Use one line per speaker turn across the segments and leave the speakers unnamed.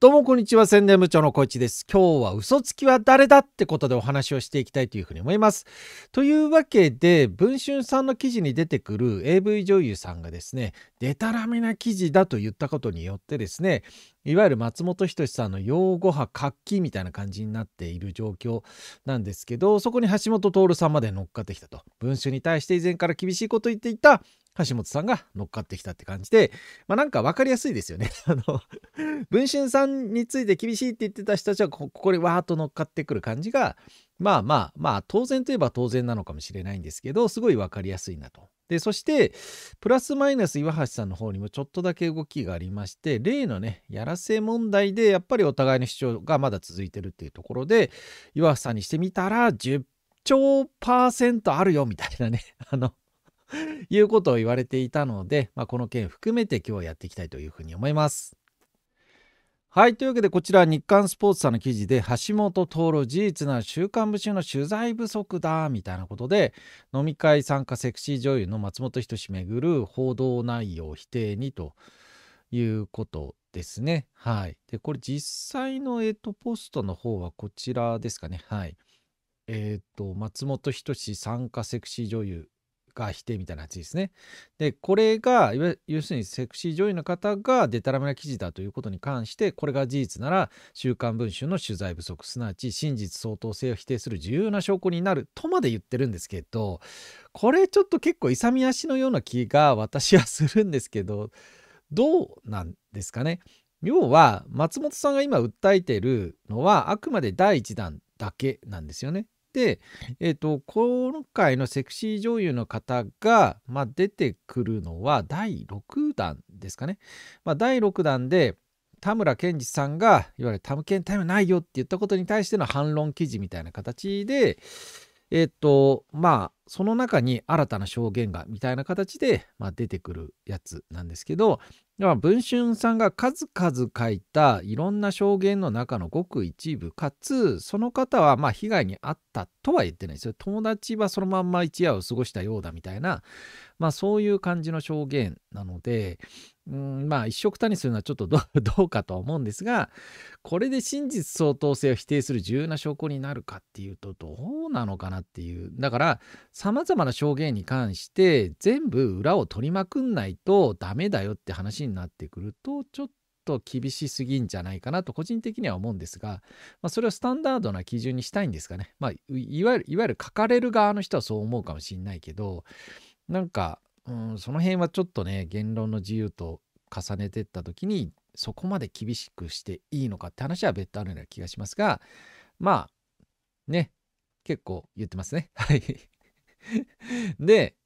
どうもこんにちは宣伝部長の小市です。今日は嘘つきは誰だってことでお話をしていきたいというふうに思います。というわけで文春さんの記事に出てくる AV 女優さんがですねでたらめな記事だと言ったことによってですねいわゆる松本人志さんの擁護派活気みたいな感じになっている状況なんですけどそこに橋本徹さんまで乗っかってきたと文春に対して以前から厳しいこと言っていた橋本さんが乗っかってきたって感じで、まあなんかわかりやすいですよね。あの、文春さんについて厳しいって言ってた人たちはこ、こにわーっと乗っかってくる感じが、まあまあまあ当然といえば当然なのかもしれないんですけど、すごい分かりやすいなと。で、そして、プラスマイナス岩橋さんの方にもちょっとだけ動きがありまして、例のね、やらせ問題で、やっぱりお互いの主張がまだ続いてるっていうところで、岩橋さんにしてみたら、10兆パーセントあるよ、みたいなね、あの、いうことを言われていたので、まあ、この件含めて今日はやっていきたいというふうに思います。はい。というわけで、こちら日刊スポーツさんの記事で、橋本徹事実なら週刊部中の取材不足だ、みたいなことで、飲み会参加セクシー女優の松本人志めぐる報道内容否定にということですね。はい。で、これ実際の、えっ、と、ポストの方はこちらですかね。はい。えっ、ー、と、松本人志参加セクシー女優化してみたいな話ですね。で、これが、要するにセクシー女優の方がデタラメな記事だということに関して、これが事実なら、週刊文春の取材不足、すなわち真実相当性を否定する重要な証拠になるとまで言ってるんですけど、これちょっと結構勇み足のような気が私はするんですけど、どうなんですかね。要は、松本さんが今訴えてるのは、あくまで第一弾だけなんですよね。で、えーと、今回のセクシー女優の方が、まあ、出てくるのは第6弾ですかね。まあ、第6弾で田村健二さんがいわゆる「タムケンタイムないよ」って言ったことに対しての反論記事みたいな形で、えっと、まあ、その中に新たな証言がみたいな形で、まあ、出てくるやつなんですけど、まあ、文春さんが数々書いたいろんな証言の中のごく一部かつその方はまあ被害に遭ったとは言ってないですよ友達はそのまんま一夜を過ごしたようだみたいな、まあ、そういう感じの証言なのでうんまあ一色たにするのはちょっと どうかとは思うんですがこれで真実相当性を否定する重要な証拠になるかっていうとどうなのかなっていうだからさまざまな証言に関して全部裏を取りまくんないとダメだよって話になってくるとちょっと厳しすぎんじゃないかなと個人的には思うんですが、まあ、それをスタンダードな基準にしたいんですかね。まあ、いわゆる、いわゆる書かれる側の人はそう思うかもしんないけど、なんか、うん、その辺はちょっとね言論の自由と重ねてった時にそこまで厳しくしていいのかって話は別途あるような気がしますがまあね結構言ってますね はいで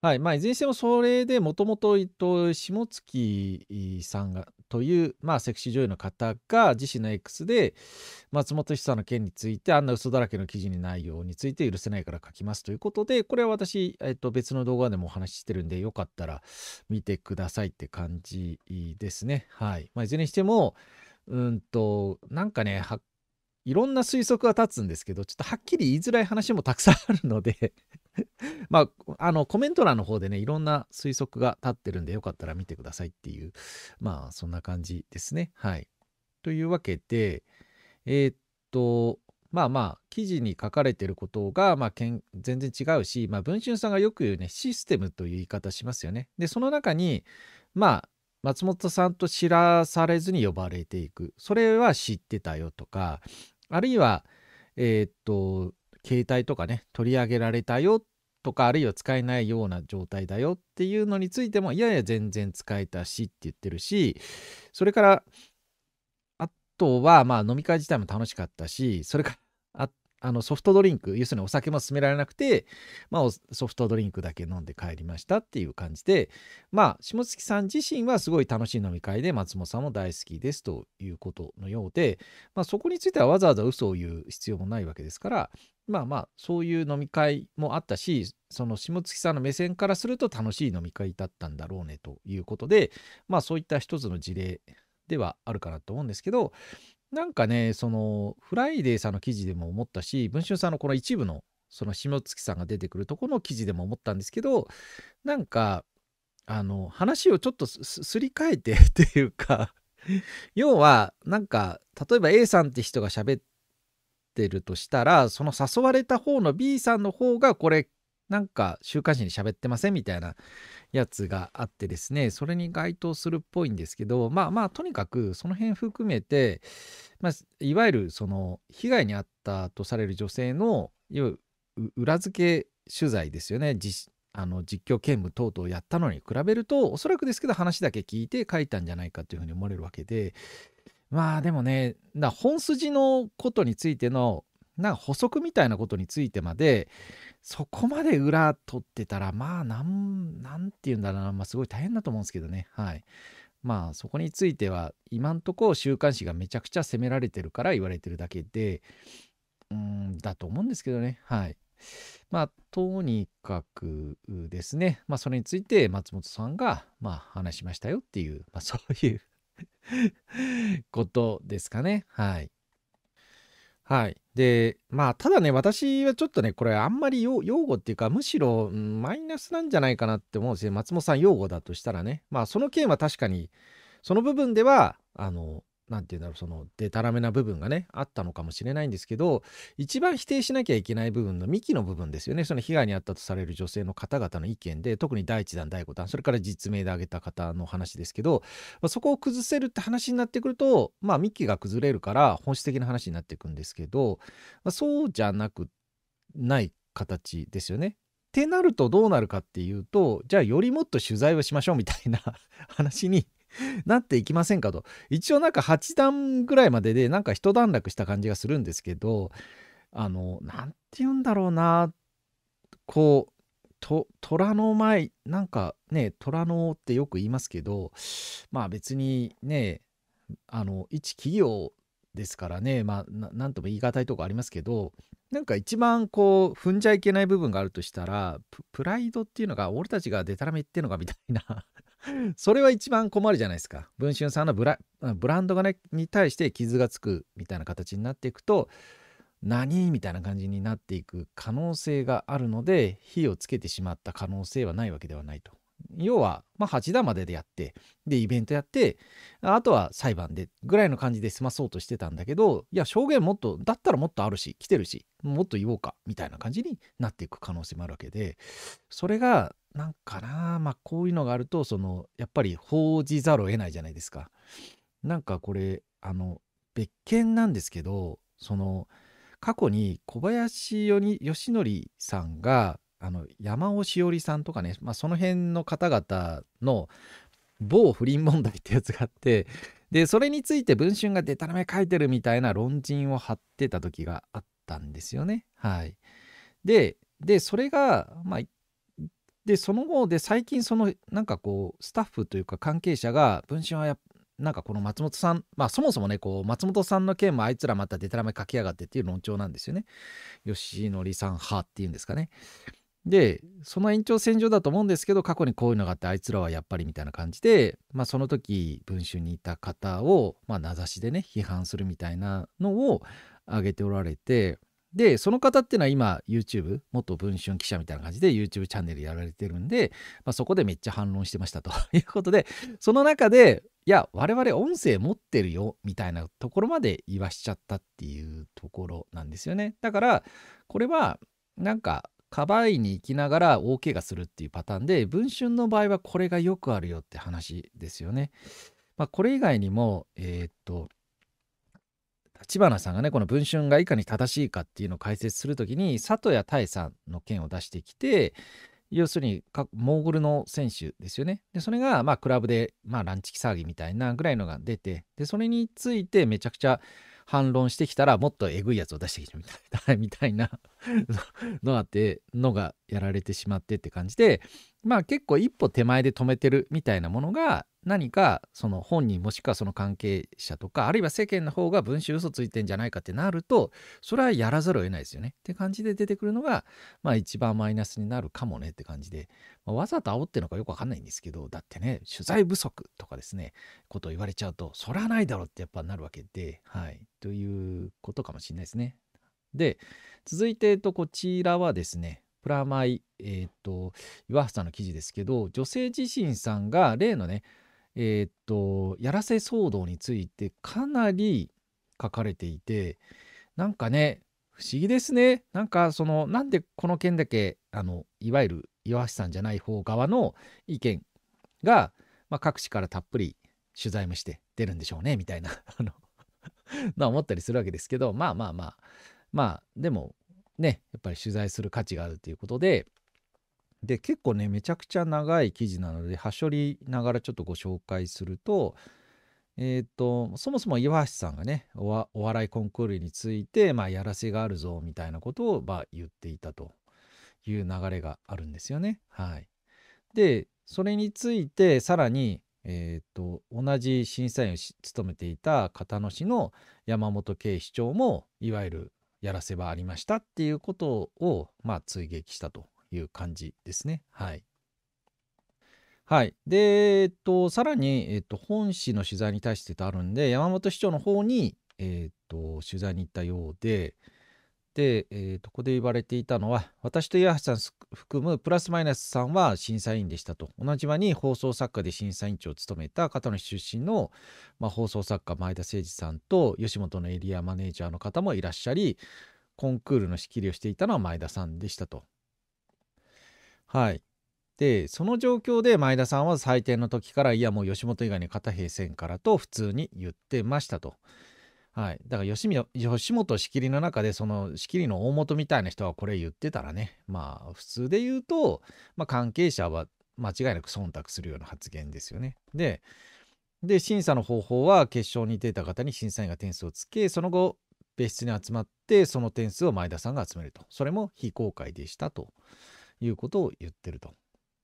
はいまあいずれにしてもそれでもともと下月さんがという、まあ、セクシー女優の方が自身の X で松本久の件についてあんな嘘だらけの記事に内容について許せないから書きますということでこれは私、えっと、別の動画でもお話ししてるんでよかったら見てくださいって感じですね。はいまあ、いずれにしてもうんとなんかね発いろんな推測が立つんですけど、ちょっとはっきり言いづらい話もたくさんあるので まあ、あの、コメント欄の方でね、いろんな推測が立ってるんで、よかったら見てくださいっていう、まあ、そんな感じですね。はい。というわけで、えー、っと、まあまあ、記事に書かれてることが、まあ、全然違うし、まあ、文春さんがよく言うね、システムという言い方しますよね。で、その中に、まあ、松本さんと知らされずに呼ばれていくそれは知ってたよとかあるいは、えー、っと、携帯とかね、取り上げられたよとか、あるいは使えないような状態だよっていうのについても、いやいや全然使えたしって言ってるし、それから、あとは、まあ飲み会自体も楽しかったし、それからあのソフトドリンク要するにお酒も勧められなくて、まあ、ソフトドリンクだけ飲んで帰りましたっていう感じでまあ下月さん自身はすごい楽しい飲み会で松本さんも大好きですということのようで、まあ、そこについてはわざわざ嘘を言う必要もないわけですからまあまあそういう飲み会もあったしその下月さんの目線からすると楽しい飲み会だったんだろうねということでまあそういった一つの事例ではあるかなと思うんですけどなんかね、その、フライデーさんの記事でも思ったし、文春さんのこの一部の、その下月さんが出てくるとこの記事でも思ったんですけど、なんか、あの、話をちょっとすり替えて っていうか要は、なんか、例えば A さんって人が喋ってるとしたら、その誘われた方の B さんの方が、これ、なんか週刊誌に喋ってませんみたいなやつがあってですね、それに該当するっぽいんですけど、まあまあ、とにかくその辺含めて、まあ、いわゆるその被害に遭ったとされる女性の、裏付け取材ですよね、実あの実況兼務等々やったのに比べると、おそらくですけど話だけ聞いて書いたんじゃないかというふうに思われるわけで、まあでもね、本筋のことについてのなんか補足みたいなことについてまでそこまで裏取ってたらまあなんなんて言うんだろうな、まあ、すごい大変だと思うんですけどねはいまあそこについては今んとこ週刊誌がめちゃくちゃ責められてるから言われてるだけでうんだと思うんですけどねはいまあとにかくですねまあそれについて松本さんがまあ話しましたよっていう、まあ、そういう ことですかねはいはい。で、まあ、ただね、私はちょっとね、これあんまり用語っていうか、むしろ、マイナスなんじゃないかなって思うんですよ。松本さん用語だとしたらね。まあ、その件は確かに、その部分では、あの、何て言うんだろうそのデタラメな部分がねあったのかもしれないんですけど一番否定しなきゃいけない部分の幹の部分ですよねその被害に遭ったとされる女性の方々の意見で特に第1弾第5弾それから実名で挙げた方の話ですけど、まあ、そこを崩せるって話になってくるとまあ幹が崩れるから本質的な話になっていくんですけど、まあ、そうじゃなくない形ですよね。ってなるとどうなるかっていうとじゃあよりもっと取材をしましょうみたいな話に なっていきませんかと。一応なんか8段ぐらいまででなんか一段落した感じがするんですけど、あの、なんて言うんだろうな、こう、と虎の前、なんかね、虎のってよく言いますけど、まあ別にね、あの、一企業ですからね、まあなんとも言い難いとこありますけど、なんか一番こう踏んじゃいけない部分があるとしたらプライドっていうのが俺たちがデタラメ言ってんのかみたいな それは一番困るじゃないですか。文春さんのブランドが、ね、に対して傷がつくみたいな形になっていくと、何みたいな感じになっていく可能性があるので、火をつけてしまった可能性はないわけではないと。要は、まあ、8段まででやって、で、イベントやって、あとは裁判で、ぐらいの感じで済まそうとしてたんだけど、いや、証言もっと、だったらもっとあるし、来てるし、もっと言おうか、みたいな感じになっていく可能性もあるわけで、それがなんかなまあこういうのがあるとそのやっぱり報じざるを得ないじゃないですか。なんかこれあの別件なんですけどその過去に小林よに義則さんがあの山尾しおりさんとかね、まあ、その辺の方々の某不倫問題ってやつがあってでそれについて文春がデタラメ書いてるみたいな論陣を張ってた時があったんですよね。はい、ででそれがまあでその後で最近そのなんかこうスタッフというか関係者が「文春はやなんかこの松本さんまあそもそもねこう松本さんの件もあいつらまたでたらめ書きやがってっていう論調なんですよね。吉典さん派っていうんですかね。でその延長線上だと思うんですけど過去にこういうのがあってあいつらはやっぱりみたいな感じで、まあ、その時文春にいた方を、まあ、名指しでね批判するみたいなのを挙げておられてで、その方っていうのは今 YouTube、元文春記者みたいな感じで YouTube チャンネルやられてるんで、まあ、そこでめっちゃ反論してましたと いうことで、その中で、いや、我々音声持ってるよみたいなところまで言わしちゃったっていうところなんですよね。だから、これはなんか、カバイに行きながら大怪我するっていうパターンで、文春の場合はこれがよくあるよって話ですよね。まあ、これ以外にも、えー、っと、知花さんがねこの「文春」がいかに正しいかっていうのを解説する時に里藤谷大さんの件を出してきて要するにモーグルの選手ですよね。でそれがまあクラブで、まあ、ランチキ騒ぎみたいなぐらいのが出てでそれについてめちゃくちゃ反論してきたらもっとえぐいやつを出してきてみたい みたいな のあってのがやられてしまってって感じでまあ結構一歩手前で止めてるみたいなものが何かその本人もしくはその関係者とかあるいは世間の方が文集嘘ついてんじゃないかってなるとそれはやらざるを得ないですよねって感じで出てくるのがまあ一番マイナスになるかもねって感じで、まあ、わざと煽ってるのかよくわかんないんですけどだってね取材不足とかですねことを言われちゃうとそれはないだろうってやっぱなるわけではいということかもしれないですねで続いて、えっと、こちらはですね、プラマイ、えっと、岩橋さんの記事ですけど、女性自身さんが例のね、えっと、やらせ騒動についてかなり書かれていて、なんかね、不思議ですね。なんかその、なんでこの件だけ、あの、いわゆる岩橋さんじゃない方側の意見が、まあ、各紙からたっぷり取材もして出るんでしょうね、みたいな、あの、まあ思ったりするわけですけど、まあまあまあ、まあでもねやっぱり取材する価値があるということでで結構ねめちゃくちゃ長い記事なので端折りながらちょっとご紹介するとえっ、ー、とそもそも岩橋さんがねお笑いコンクールについて、まあ、やらせがあるぞみたいなことを、まあ、言っていたという流れがあるんですよね。はい、でそれについてさらに、えーと、と同じ審査員を務めていた片野市の山本圭市長もいわゆるやらせはありましたっていうことを、まあ、追撃したという感じですね。はい。はい。で、えっと、さらに、えっと、本市の取材に対してとあるんで、山本市長の方に、えっと、取材に行ったようで、で、えー、とここで言われていたのは私と岩橋さん含むプラスマイナスさんは審査員でしたと同じ場に放送作家で審査委員長を務めた片野市出身の、まあ、放送作家前田誠二さんと吉本のエリアマネージャーの方もいらっしゃりコンクールの仕切りをしていたのは前田さんでしたと。はい。でその状況で前田さんは採点の時からいやもう吉本以外に片平線からと普通に言ってましたと。はい、だから吉吉本しきりの中でそのしきりの大元みたいな人はこれ言ってたらねまあ普通で言うと、まあ、関係者は間違いなく忖度するような発言ですよね。でで審査の方法は決勝に出た方に審査員が点数をつけその後別室に集まってその点数を前田さんが集めるとそれも非公開でしたということを言ってると。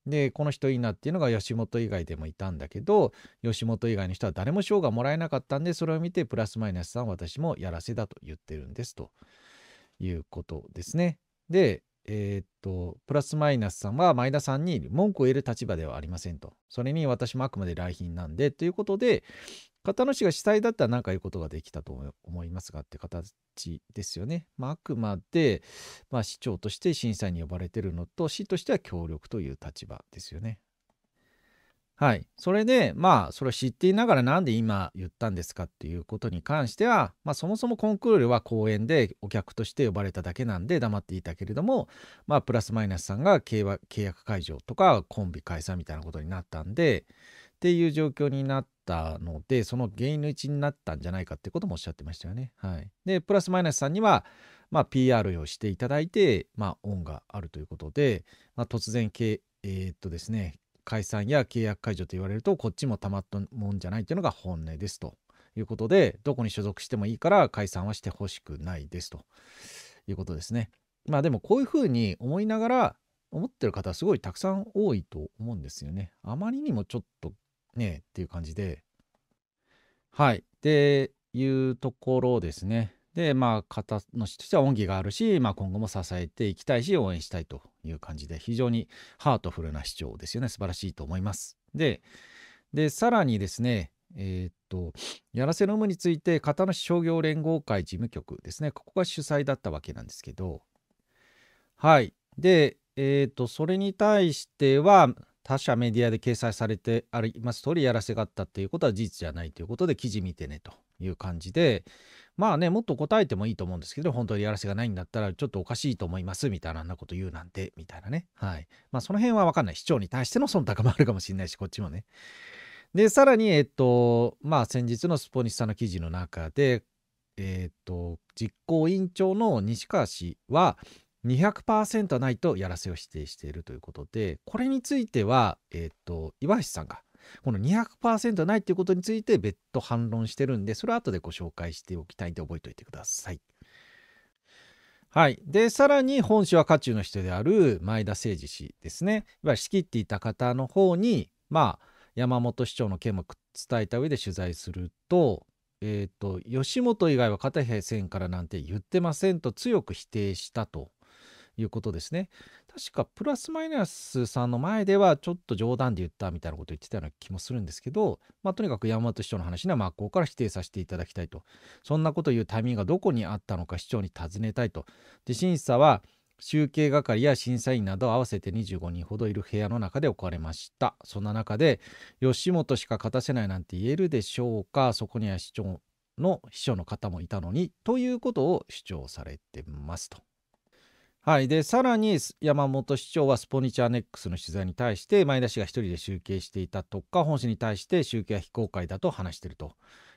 でこの人いいなっていうのが吉本以外でもいたんだけど吉本以外の人は誰も賞がもらえなかったんでそれを見てプラスマイナスん私もやらせだと言ってるんですということですね。でえー、っとプラスマイナスさんは前田さんに文句を言える立場ではありませんとそれに私もあくまで来賓なんでということで片氏が主体だったら何か言うことができたと思いますがって形ですよね。まあ、あくまで、まあ、市長として審査に呼ばれてるのと市としては協力という立場ですよね。はい。それで、まあ、それを知っていながらなんで今言ったんですかっていうことに関しては、まあ、そもそもコンクールは公演でお客として呼ばれただけなんで黙っていたけれども、まあ、プラスマイナスさんが契約解除とかコンビ解散みたいなことになったんで、っていう状況になって、たので、その原因の一因になったんじゃないかってこともおっしゃってましたよね。はい、で、プラスマイナスさんには、まあ、PR をしていただいて、まあ、恩があるということで、まあ、突然、えー、っとですね、解散や契約解除と言われると、こっちもたまったもんじゃないというのが本音ですということで、どこに所属してもいいから解散はしてほしくないですということですね。まあでもこういうふうに思いながら思ってる方はすごいたくさん多いと思うんですよね。あまりにもちょっとねえっていう感じで、はい。っていうところですね。で、まあ、方の人としては恩義があるし、まあ、今後も支えていきたいし、応援したいという感じで、非常にハートフルな主張ですよね。素晴らしいと思います。で、でさらにですね、えー、っと、やらせの有無について、片野市商業連合会事務局ですね、ここが主催だったわけなんですけど、はい。で、えー、っと、それに対しては、他社メディアで掲載されてあります通りやらせがあったっていうことは事実じゃないということで記事見てねという感じでまあねもっと答えてもいいと思うんですけど本当にやらせがないんだったらちょっとおかしいと思いますみたいなこと言うなんてみたいなねはいまあその辺は分かんない市長に対しての忖度もあるかもしれないしこっちもねでさらにえっとまあ先日のスポニスさんの記事の中でえっと実行委員長の西川氏は200%ないとやらせを否定しているということでこれについては、えー、っと岩橋さんがこの200%ないということについて別途反論してるんでそれは後でご紹介しておきたいんで覚えておいてください。はい、でさらに本州は家中の人である前田誠二氏ですねいわゆる仕切っていた方の方に、まあ、山本市長の件も伝えた上で取材すると,、えーと吉本以外は片平線からなんて言ってませんと強く否定したということですね。確かプラスマイナスさんの前ではちょっと冗談で言ったみたいなこと言ってたような気もするんですけど、まあ、とにかく山本市長の話には真っ向から否定させていただきたいと。そんなこと言うタイミングがどこにあったのか市長に尋ねたいと。で審査は集計係や審査員など合わせて25人ほどいる部屋の中で行われました。そんな中で、吉本しか勝たせないなんて言えるでしょうか、そこには市長の秘書の方もいたのに、ということを主張されてますと。はい、でさらに山本市長はスポニチアネックスの取材に対して前田氏が1人で集計していたとか本市に対して集計は非公開だと話していると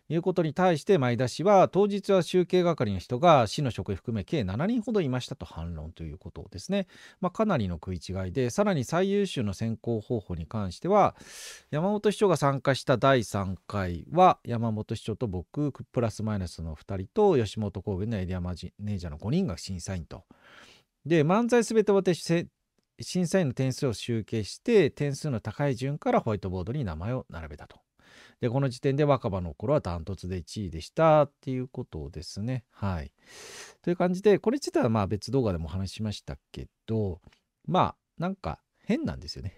いうことに対して前田氏は当日は集計係の人が市の職員含め計7人ほどいましたと反論ということですね、まあ、かなりの食い違いでさらに最優秀の選考方法に関しては山本市長が参加した第3回は山本市長と僕プラスマイナスの2人と吉本神戸のエリアマネージャーの5人が審査員と。で漫才すべてを審査員の点数を集計して点数の高い順からホワイトボードに名前を並べたと。でこの時点で若葉の頃はダントツで1位でしたっていうことですね。はい。という感じでこれ自体はまあ別動画でも話しましたけどまあなんか変なんですよね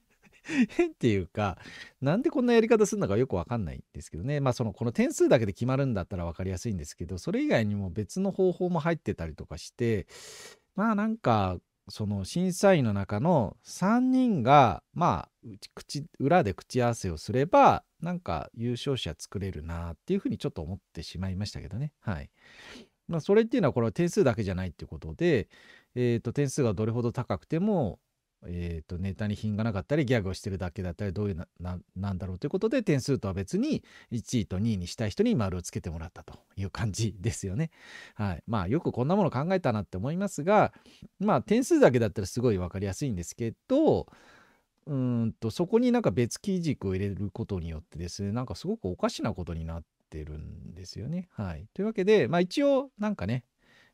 変っていうか、なんでこんなやり方するのかよくわかんないんですけどね。まあその、この点数だけで決まるんだったら分かりやすいんですけど、それ以外にも別の方法も入ってたりとかして、まあなんかその審査員の中の3人がまあ口裏で口合わせをすればなんか優勝者作れるなっていうふうにちょっと思ってしまいましたけどね。はい。まあ、それっていうのはこれは点数だけじゃないっていうことで、えー、と点数がどれほど高くてもえっ、ー、と、ネタに品がなかったり、ギャグをしてるだけだったり、どういうな、な、なんだろうということで、点数とは別に、1位と2位にしたい人に丸をつけてもらったという感じですよね。はい。まあ、よくこんなもの考えたなって思いますが、まあ、点数だけだったらすごい分かりやすいんですけど、うんと、そこになんか別基軸を入れることによってですね、なんかすごくおかしなことになってるんですよね。はい。というわけで、まあ、一応、なんかね、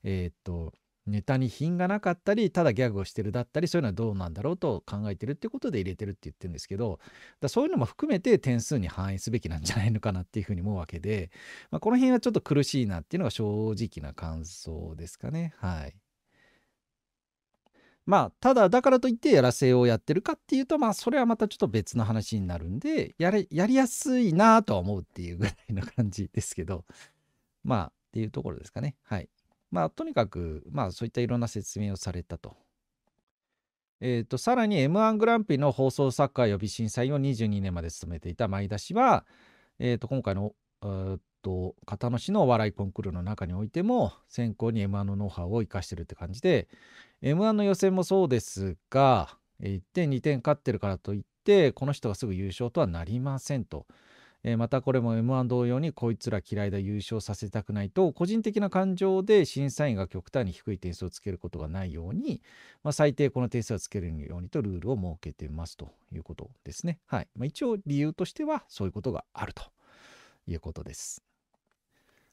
えっ、ー、と、ネタに品がなかったりただギャグをしてるだったりそういうのはどうなんだろうと考えてるってことで入れてるって言ってるんですけどだそういうのも含めて点数に反映すべきなんじゃないのかなっていうふうに思うわけで、まあ、この辺はちょっと苦しいなっていうのが正直な感想ですかねはい。まあただだからといってやらせをやってるかっていうとまあそれはまたちょっと別の話になるんでやれやりやすいなとは思うっていうぐらいの感じですけどまあっていうところですかねはい。まあ、とにかく、まあ、そういったいろんな説明をされたと。えーと、さらに m 1グランプリの放送作家予備審査員を22年まで務めていた前田氏は、えーと、今回の、えーと、片野市のお笑いコンクールの中においても選考に m 1のノウハウを生かしてるって感じで m 1の予選もそうですが1点2点勝ってるからといってこの人がすぐ優勝とはなりませんと。えまたこれも M1 同様にこいつら嫌いだ優勝させたくないと個人的な感情で審査員が極端に低い点数をつけることがないように、まあ、最低この点数はつけるようにとルールを設けてますということですね。はいまあ、一応理由としてはそういうことがあるということです。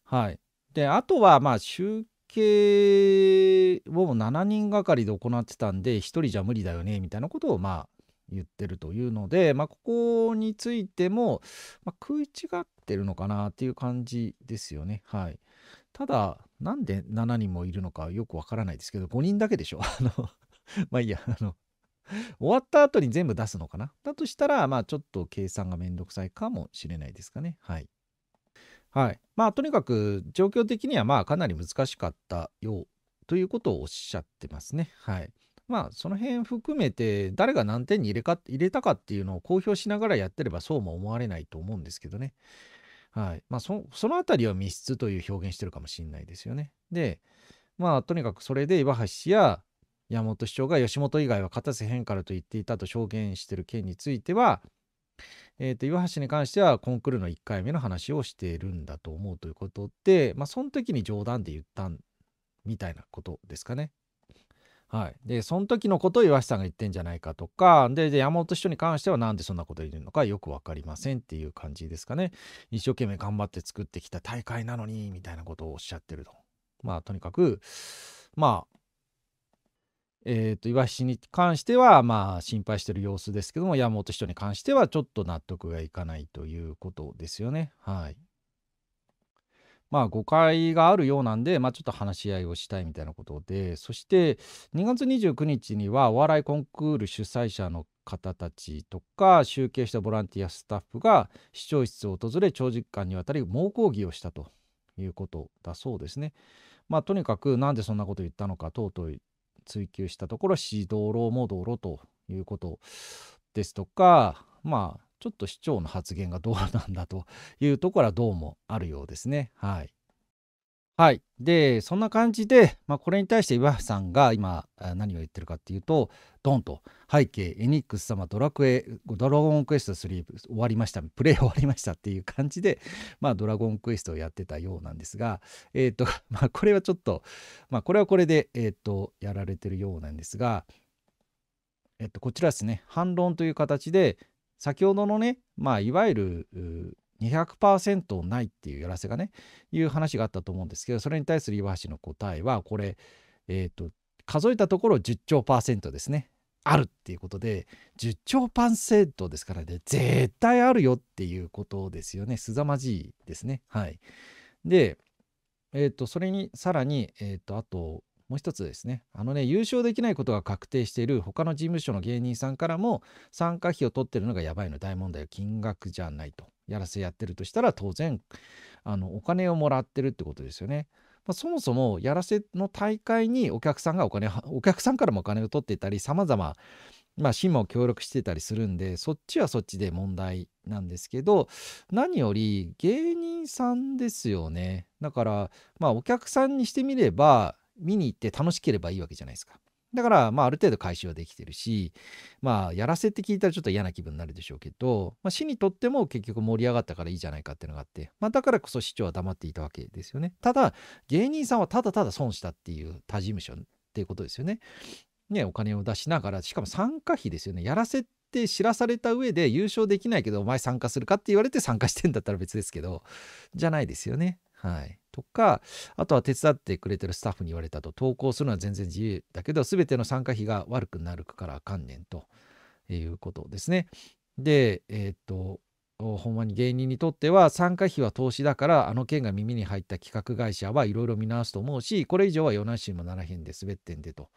はい、であとはまあ集計を7人がかりで行ってたんで1人じゃ無理だよねみたいなことをまあ言ってるというので、まあ、ここについても、まあ、食い違ってるのかなっていう感じですよね。はい。ただ、なんで7人もいるのかよくわからないですけど、5人だけでしょ。あのまあいいや、あの終わった後に全部出すのかな。だとしたら、まあちょっと計算がめんどくさいかもしれないですかね。はい。はい。まあとにかく状況的にはまあかなり難しかったようということをおっしゃってますね。はい。まあその辺含めて誰が何点に入れか入れたかっていうのを公表しながらやってればそうも思われないと思うんですけどね。はい。まあその辺りは密室という表現してるかもしれないですよね。で、まあとにかくそれで岩橋氏や山本市長が吉本以外は勝たせへんからと言っていたと証言してる件については、えー、と岩橋に関してはコンクールの1回目の話をしているんだと思うということで、まあ、その時に冗談で言ったみたいなことですかね。はい、でその時のことを岩橋さんが言ってんじゃないかとかでで山本秘書に関しては何でそんなこと言うのかよく分かりませんっていう感じですかね一生懸命頑張って作ってきた大会なのにみたいなことをおっしゃってるとまあとにかくまあえーと、岩橋に関してはまあ心配してる様子ですけども山本秘書に関してはちょっと納得がいかないということですよねはい。まあ、誤解があるようなんで、まあ、ちょっと話し合いをしたいみたいなことでそして2月29日にはお笑いコンクール主催者の方たちとか集計したボランティアスタッフが視聴室を訪れ長時間にわたり猛抗議をしたということだそうですね。まあ、とにかくなんでそんなこと言ったのかとうとう追及したところ指導老も道ろ」ということですとかまあちょっと市長の発言がどうなんだというところはどうもあるようですね。はい。はい。で、そんな感じで、まあ、これに対して岩橋さんが今何を言ってるかっていうと、ドンと背景、エニックス様、ドラクエ、ドラゴンクエスト3終わりました、プレイ終わりましたっていう感じで、まあ、ドラゴンクエストをやってたようなんですが、えっ、ー、と、まあ、これはちょっと、まあ、これはこれで、えっ、ー、と、やられてるようなんですが、えっ、と、こちらですね、反論という形で、先ほどのね、まあ、いわゆる200%ないっていうやらせがね、いう話があったと思うんですけど、それに対する岩橋の答えは、これ、えっ、ー、と、数えたところ10兆ですね。あるっていうことで、10兆パセトですからね、絶対あるよっていうことですよね。すざまじいですね。はい。で、えっ、ー、と、それにさらに、えっ、ー、と、あと、もう一つですね、あのね、優勝できないことが確定している他の事務所の芸人さんからも参加費を取ってるのがやばいの大問題は金額じゃないと。やらせやってるとしたら当然、あの、お金をもらってるってことですよね。まあ、そもそもやらせの大会にお客さんがお金、お客さんからもお金を取っていたり、様々、まあ、シも協力してたりするんで、そっちはそっちで問題なんですけど、何より芸人さんですよね。だから、まあ、お客さんにしてみれば、見に行って楽しければいいわけじゃないですか。だから、まあ、ある程度回収はできてるし、まあ、やらせって聞いたらちょっと嫌な気分になるでしょうけど、まあ、市にとっても結局盛り上がったからいいじゃないかっていうのがあって、まあ、だからこそ市長は黙っていたわけですよね。ただ、芸人さんはただただ損したっていう他事務所っていうことですよね。ね、お金を出しながら、しかも参加費ですよね。やらせって知らされた上で優勝できないけど、お前参加するかって言われて参加してんだったら別ですけど、じゃないですよね。はい。とか、あとは手伝ってくれてるスタッフに言われたと、投稿するのは全然自由だけど、全ての参加費が悪くなるからあかんねんということですね。で、えー、っと、ほんまに芸人にとっては参加費は投資だからあの件が耳に入った企画会社はいろいろ見直すと思うしこれ以上は夜なしにもならへんで滑ってんでと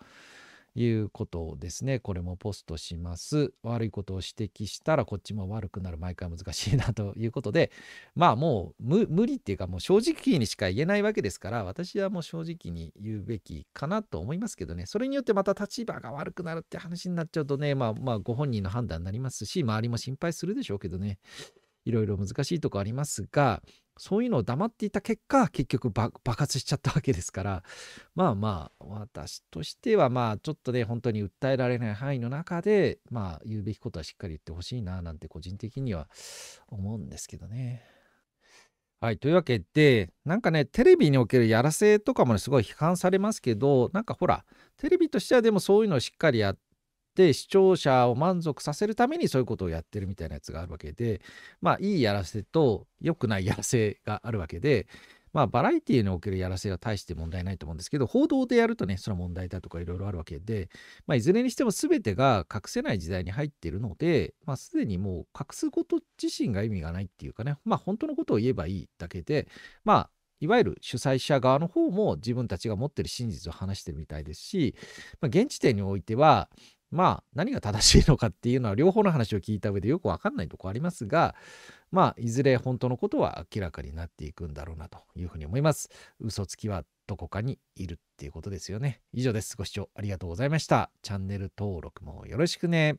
いうことをですね、これもポストします。悪いことを指摘したらこっちも悪くなる。毎回難しいなということで、まあもう無理っていうかもう正直にしか言えないわけですから、私はもう正直に言うべきかなと思いますけどね、それによってまた立場が悪くなるって話になっちゃうとね、まあまあご本人の判断になりますし、周りも心配するでしょうけどね。いろいろ難しいとこありますが、そういうのを黙っていた結果、結局爆発しちゃったわけですから、まあまあ、私としては、まあちょっとね、本当に訴えられない範囲の中で、まあ言うべきことはしっかり言ってほしいな、なんて個人的には思うんですけどね。はい、というわけで、なんかね、テレビにおけるやらせとかもね、すごい批判されますけど、なんかほら、テレビとしてはでもそういうのをしっかりやっって視聴者を満足させるためにそういうことをやってるみたいなやつがあるわけでまあいいやらせと良くないやらせがあるわけでまあバラエティにおけるやらせは大して問題ないと思うんですけど報道でやるとねその問題だとかいろいろあるわけでまあいずれにしても全てが隠せない時代に入っているのでまあすでにもう隠すこと自身が意味がないっていうかねまあ本当のことを言えばいいだけでまあいわゆる主催者側の方も自分たちが持ってる真実を話してるみたいですし、まあ、現時点においては、まあ何が正しいのかっていうのは両方の話を聞いた上でよくわかんないとこありますがまあいずれ本当のことは明らかになっていくんだろうなというふうに思います。嘘つきはどこかにいるっていうことですよね。以上です。ご視聴ありがとうございました。チャンネル登録もよろしくね。